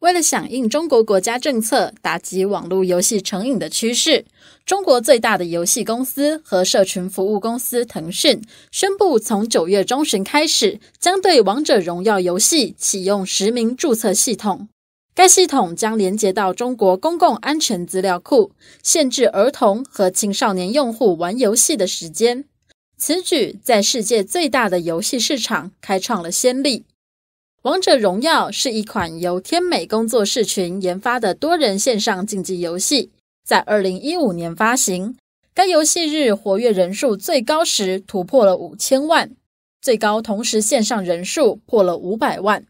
为了响应中国国家政策，打击网络游戏成瘾的趋势，中国最大的游戏公司和社群服务公司腾讯宣布，从九月中旬开始，将对《王者荣耀》游戏启用实名注册系统。该系统将连接到中国公共安全资料库，限制儿童和青少年用户玩游戏的时间。此举在世界最大的游戏市场开创了先例。《王者荣耀》是一款由天美工作室群研发的多人线上竞技游戏，在二零一五年发行。该游戏日活跃人数最高时突破了五千万，最高同时线上人数破了五百万，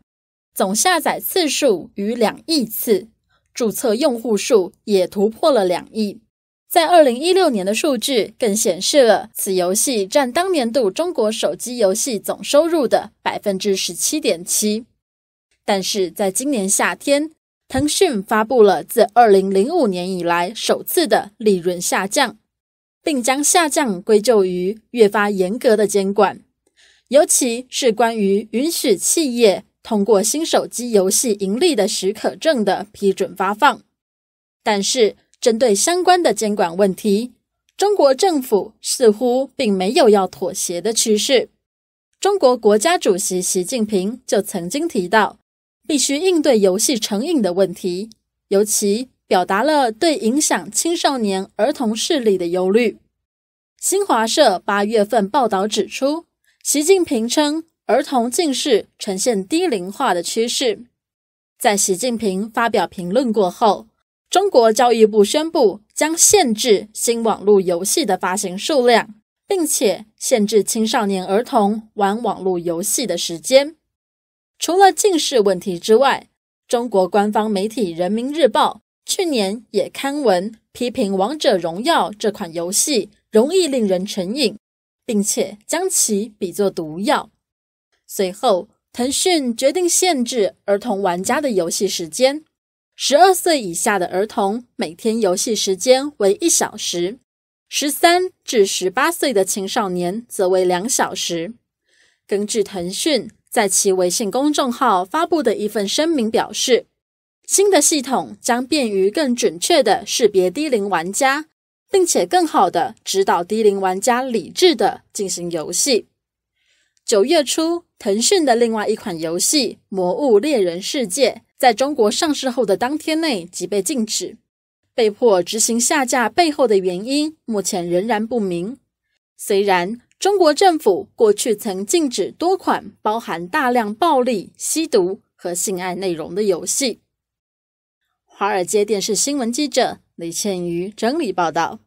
总下载次数逾两亿次，注册用户数也突破了两亿。在二零一六年的数据更显示了此游戏占当年度中国手机游戏总收入的百分之十七点七。但是，在今年夏天，腾讯发布了自二零零五年以来首次的利润下降，并将下降归咎于越发严格的监管，尤其是关于允许企业通过新手机游戏盈利的许可证的批准发放。但是。针对相关的监管问题，中国政府似乎并没有要妥协的趋势。中国国家主席习近平就曾经提到，必须应对游戏成瘾的问题，尤其表达了对影响青少年儿童视力的忧虑。新华社八月份报道指出，习近平称儿童近视呈现低龄化的趋势。在习近平发表评论过后。中国教育部宣布将限制新网络游戏的发行数量，并且限制青少年儿童玩网络游戏的时间。除了近视问题之外，中国官方媒体《人民日报》去年也刊文批评《王者荣耀》这款游戏容易令人成瘾，并且将其比作毒药。随后，腾讯决定限制儿童玩家的游戏时间。十二岁以下的儿童每天游戏时间为一小时，十三至十八岁的青少年则为两小时。根据腾讯在其微信公众号发布的一份声明表示，新的系统将便于更准确的识别低龄玩家，并且更好的指导低龄玩家理智的进行游戏。九月初，腾讯的另外一款游戏《魔物猎人世界》。在中国上市后的当天内即被禁止，被迫执行下架。背后的原因目前仍然不明。虽然中国政府过去曾禁止多款包含大量暴力、吸毒和性爱内容的游戏。华尔街电视新闻记者李倩瑜整理报道。